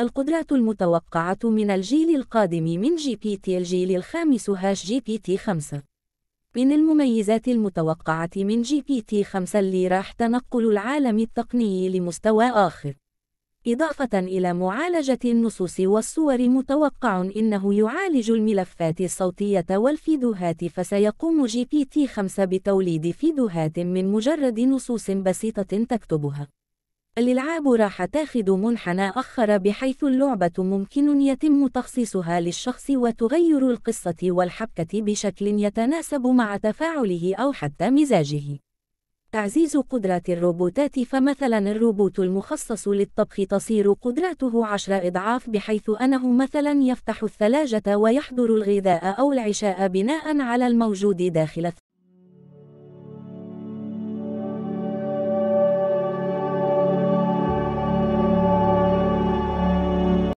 القدرات المتوقعة من الجيل القادم من جي بي تي الجيل الخامس هاش جي بي تي 5 من المميزات المتوقعة من جي بي تي 5 اللي راح تنقل العالم التقني لمستوى آخر إضافة إلى معالجة النصوص والصور متوقع إنه يعالج الملفات الصوتية والفيديوهات فسيقوم جي بي تي 5 بتوليد فيديوهات من مجرد نصوص بسيطة تكتبها الألعاب راح تاخذ منحنى آخر بحيث اللعبة ممكن يتم تخصيصها للشخص وتغير القصة والحبكة بشكل يتناسب مع تفاعله أو حتى مزاجه. تعزيز قدرات الروبوتات فمثلا الروبوت المخصص للطبخ تصير قدراته عشر أضعاف بحيث أنه مثلا يفتح الثلاجة ويحضر الغذاء أو العشاء بناء على الموجود داخل الثلاجة.